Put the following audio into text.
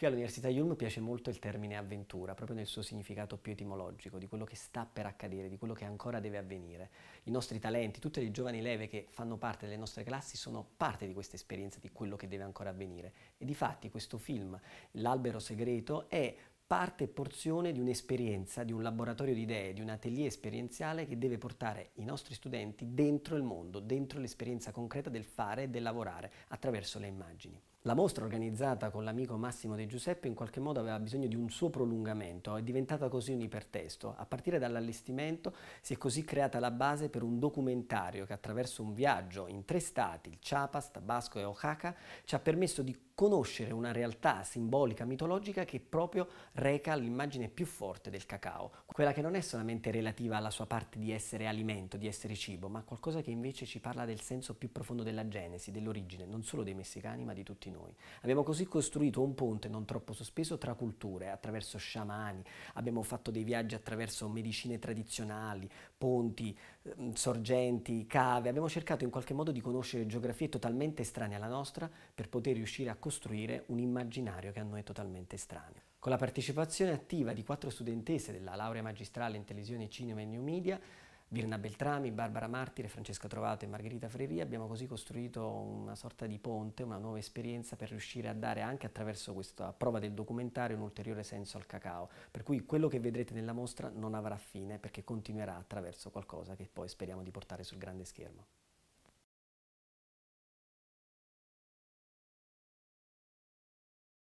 Qui all'Università Yulm piace molto il termine avventura, proprio nel suo significato più etimologico, di quello che sta per accadere, di quello che ancora deve avvenire. I nostri talenti, tutte le giovani leve che fanno parte delle nostre classi sono parte di questa esperienza, di quello che deve ancora avvenire. E di fatti questo film, L'albero segreto, è parte e porzione di un'esperienza, di un laboratorio di idee, di un atelier esperienziale che deve portare i nostri studenti dentro il mondo, dentro l'esperienza concreta del fare e del lavorare attraverso le immagini. La mostra organizzata con l'amico Massimo De Giuseppe in qualche modo aveva bisogno di un suo prolungamento, è diventata così un ipertesto. A partire dall'allestimento si è così creata la base per un documentario che attraverso un viaggio in tre stati, il Chiapas, Tabasco e Oaxaca, ci ha permesso di conoscere una realtà simbolica, mitologica che proprio reca l'immagine più forte del cacao, quella che non è solamente relativa alla sua parte di essere alimento, di essere cibo, ma qualcosa che invece ci parla del senso più profondo della genesi, dell'origine, non solo dei messicani ma di tutti noi. Abbiamo così costruito un ponte non troppo sospeso tra culture, attraverso sciamani, abbiamo fatto dei viaggi attraverso medicine tradizionali, ponti, ehm, sorgenti, cave, abbiamo cercato in qualche modo di conoscere geografie totalmente estranee alla nostra per poter riuscire a costruire un immaginario che a noi è totalmente strano con la partecipazione attiva di quattro studentesse della laurea magistrale in televisione, cinema e new media, Virna Beltrami, Barbara Martire, Francesca Trovato e Margherita Freria, abbiamo così costruito una sorta di ponte, una nuova esperienza per riuscire a dare anche attraverso questa prova del documentario un ulteriore senso al cacao, per cui quello che vedrete nella mostra non avrà fine perché continuerà attraverso qualcosa che poi speriamo di portare sul grande schermo.